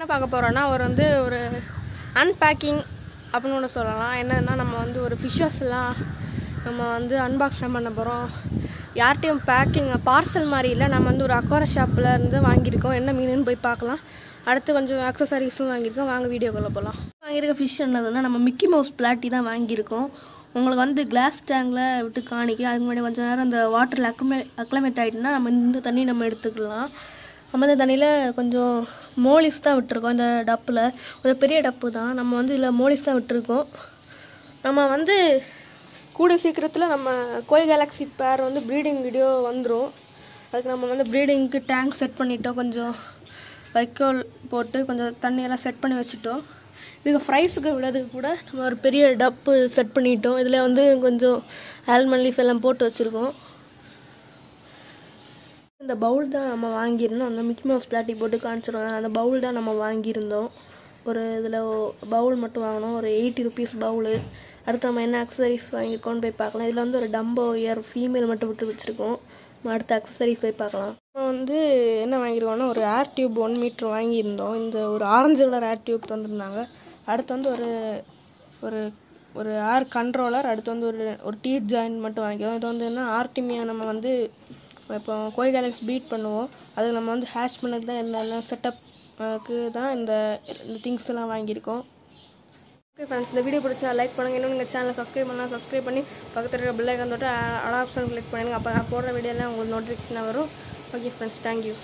என்ன பார்க்க போகிறோன்னா அவர் வந்து ஒரு அன்பேக்கிங் அப்படின்னு ஒன்று சொல்லலாம் என்னென்னா நம்ம வந்து ஒரு ஃபிஷ்ஷஸ்லாம் நம்ம வந்து அன்பாக்ஸ் தான் பண்ண போகிறோம் யார்கிட்டையும் பேக்கிங் பார்சல் மாதிரி இல்லை நம்ம வந்து ஒரு அக்கோர ஷாப்பில் இருந்து வாங்கியிருக்கோம் என்ன மீனுன்னு போய் பார்க்கலாம் அடுத்து கொஞ்சம் அக்சசரிஸும் வாங்கியிருக்கோம் வாங்க வீடியோக்குள்ளே போகலாம் வாங்கியிருக்க ஃபிஷ் என்னதுன்னா நம்ம மிக்கி மவுஸ் பிளாட்டி தான் வாங்கியிருக்கோம் உங்களுக்கு வந்து கிளாஸ் டேங்கில் விட்டு காணிக்க அதுக்கு முன்னாடி கொஞ்சம் நேரம் அந்த வாட்டரில் அக்ளமே அக்ளமேட் ஆகிட்டுனா நம்ம இந்த தண்ணி நம்ம எடுத்துக்கலாம் அமிர்த தண்ணியில் கொஞ்சம் மோலிஸ் தான் விட்டுருக்கோம் அந்த டப்பில் கொஞ்சம் பெரிய டப்பு தான் நம்ம வந்து இதில் மோலிஸ் தான் விட்டுருக்கோம் நம்ம வந்து கூட சீக்கிரத்தில் நம்ம கோயில் கேலக்ஸி பேர் வந்து ப்ரீடிங் வீடியோ வந்துடும் அதுக்கு நம்ம வந்து ப்ரீடிங்க்கு டேங்க் செட் பண்ணிட்டோம் கொஞ்சம் வைக்கோல் போட்டு கொஞ்சம் தண்ணியெல்லாம் செட் பண்ணி வச்சுட்டோம் இதுக்கு ஃப்ரைஸுக்கு விடதுக்கு கூட நம்ம ஒரு பெரிய டப்பு செட் பண்ணிட்டோம் இதில் வந்து கொஞ்சம் ஆல்மண்ட் லீஃப் எல்லாம் போட்டு வச்சுருக்கோம் இந்த பவுல் தான் நம்ம வாங்கியிருந்தோம் அந்த மிக்கி மவுஸ் பிளாட்டிக் போட்டு காமிச்சிருவாங்க அந்த பவுல் தான் நம்ம வாங்கியிருந்தோம் ஒரு இதில் பவுல் மட்டும் வாங்கினோம் ஒரு எயிட்டி ருபீஸ் பவுலு அடுத்து நம்ம என்ன அக்சசரிஸ் வாங்கியிருக்கோம்னு போய் பார்க்கலாம் இதில் வந்து ஒரு டம்போ இயர் ஃபீமேல் மட்டும் விட்டு வச்சுருக்கோம் நம்ம அடுத்த அக்சசரிஸ் போய் பார்க்கலாம் நம்ம வந்து என்ன வாங்கியிருக்கோம்னா ஒரு ஏர் டியூப் ஒன் மீட்ரு வாங்கியிருந்தோம் இந்த ஒரு ஆரஞ்சு கலர் ஏர் டியூப் தந்துருந்தாங்க அடுத்து வந்து ஒரு ஒரு ஒரு ஏர் கண்ட்ரோலர் அடுத்து வந்து ஒரு ஒரு டீத் ஜாயின் மட்டும் வாங்கிக்கிறோம் இது வந்து என்ன ஆர்டிமியா நம்ம வந்து இப்போ கேலக்ஸ் பீட் பண்ணுவோம் அதுக்கு நம்ம வந்து ஹேஷ் பண்ணது தான் என்னென்ன செட்டப்புக்கு தான் இந்த இந்த திங்ஸ் எல்லாம் வாங்கியிருக்கோம் ஓகே ஃப்ரெண்ட்ஸ் இந்த வீடியோ பிடிச்சா லைக் பண்ணுங்கள் இன்னும் நீங்கள் சேனலை சப்ஸ்கிரைப் பண்ணால் சப்ஸ்கிரைப் பண்ணி பக்கத்தில் இருக்கிற பில்லைக்கன் தொட்டு ஆல் ஆப்ஷன் கிளிக் பண்ணுங்கள் அப்போ நான் போடுற வீடியோலாம் உங்களுக்கு நோட்டிஃபிகேஷனாக வரும் ஓகே ஃப்ரெண்ட்ஸ் தேங்க்யூ